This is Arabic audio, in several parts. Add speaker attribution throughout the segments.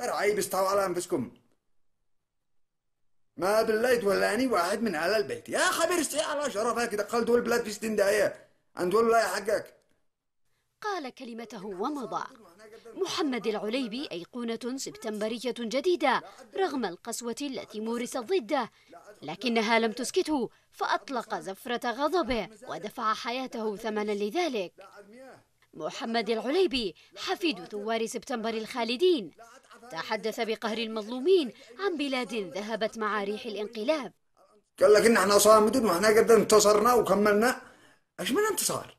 Speaker 1: عيب بيستووا على أنفسكم ما بالله يتولاني واحد من على البيت يا خبير سي على شرفك دخل دول البلاد في ستين دقايق عند الله حقك
Speaker 2: قال كلمته ومضى محمد العليبي أيقونة سبتمبرية جديدة رغم القسوة التي مورست ضده لكنها لم تسكته فأطلق زفرة غضبه ودفع حياته ثمنا لذلك محمد العليبي حفيد ثوار سبتمبر الخالدين تحدث بقهر المظلومين عن بلاد ذهبت مع ريح الانقلاب
Speaker 1: قال لك إن احنا صامدين واحنا قد انتصرنا وكملنا ايش من انتصار؟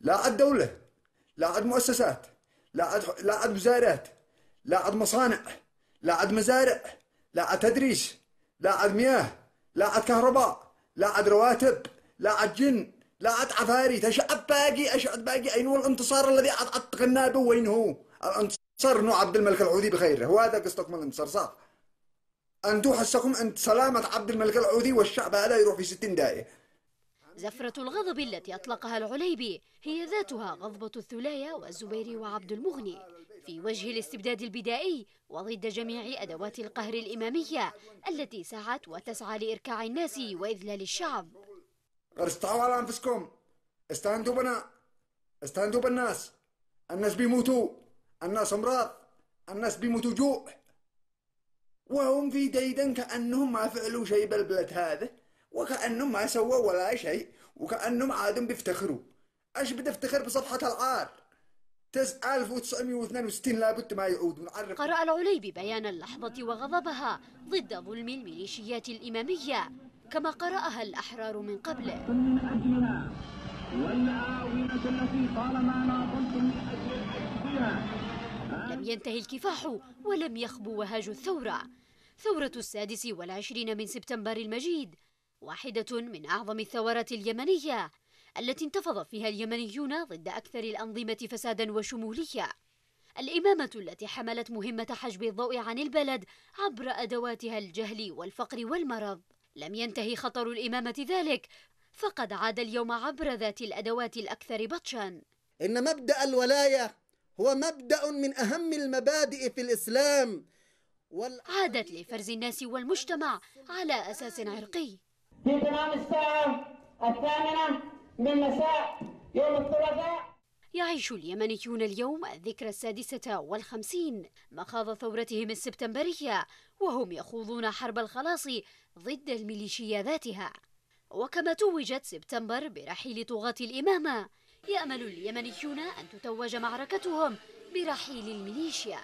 Speaker 1: لا عاد دولة لا عاد مؤسسات لا عاد لا عاد وزارات لا عاد مصانع لا عاد مزارع لا عاد تدريس لا عاد مياه لا عاد كهرباء لا عاد رواتب لا عاد جن لا عاد عفاريت ايش باقي ايش باقي اين هو الانتصار الذي اعتقلنا به وين هو الانتصار صار نو عبد الملك العودي بخير وهذا قصتكم الانتصارات أنتو حسكم أن سلامة عبد الملك العودي والشعب هذا يروح في ستين داية
Speaker 2: زفرة الغضب التي أطلقها العليبي هي ذاتها غضبة الثلايا والزبيري وعبد المغني في وجه الاستبداد البدائي وضد جميع أدوات القهر الإمامية التي سعت وتسعى لإركاع الناس وإذلال الشعب
Speaker 1: استعوا على أنفسكم استهندوا بنا استهندوا بالناس الناس بيموتوا الناس أمراض الناس بيموتوا جوع وهم في ديدا كأنهم ما فعلوا شيء بالبلد هذا وكأنهم ما سووا ولا شيء وكأنهم عادهم بيفتخروا بدي بتفتخر بصفحة العار 1962 لابد ما يعود ونعرف
Speaker 2: قرأ العلي ببيان اللحظة وغضبها ضد ظلم الميليشيات الإمامية كما قرأها الأحرار من قبله من أجلنا والآونة التي طالما ناضلتم من أجل لم ينتهي الكفاح ولم يخبو وهاج الثورة ثورة السادس والعشرين من سبتمبر المجيد واحدة من أعظم الثورات اليمنية التي انتفض فيها اليمنيون ضد أكثر الأنظمة فسادا وشمولية الإمامة التي حملت مهمة حجب الضوء عن البلد عبر أدواتها الجهل والفقر والمرض لم ينتهي خطر الإمامة ذلك فقد عاد اليوم عبر ذات الأدوات الأكثر بطشا
Speaker 1: إن مبدأ الولاية هو مبدا من اهم المبادئ في الاسلام
Speaker 2: عادت لفرز الناس والمجتمع على اساس عرقي في تمام الساعه الثامنه من مساء يوم الثلاثاء يعيش اليمنيون اليوم الذكرى السادسة والخمسين مخاض ثورتهم السبتمبرية وهم يخوضون حرب الخلاص ضد الميليشيا ذاتها وكما توجت سبتمبر برحيل طغاة الإمامة يأمل اليمنيون أن تتوج معركتهم برحيل الميليشيا